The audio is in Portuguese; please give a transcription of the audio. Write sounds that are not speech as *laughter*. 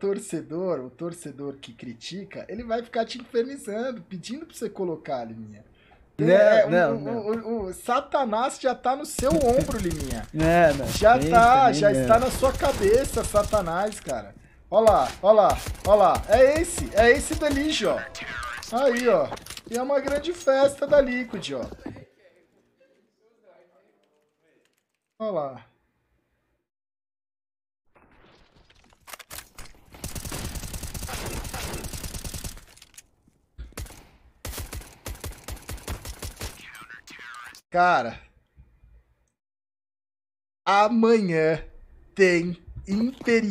torcedor, o torcedor que critica, ele vai ficar te infernizando, pedindo pra você colocar liminha. Não, é, é não, o, não. O, o, o, Satanás já tá no seu ombro, Liminha. *laughs* É, não, já nem, tá, nem já nem está na sua cabeça, Satanás, cara. Olha lá, olha lá, olha lá. É esse, é esse da Lige, ó. Aí, ó. E é uma grande festa da Liquid, ó. Olha lá. Cara, amanhã tem Imperial.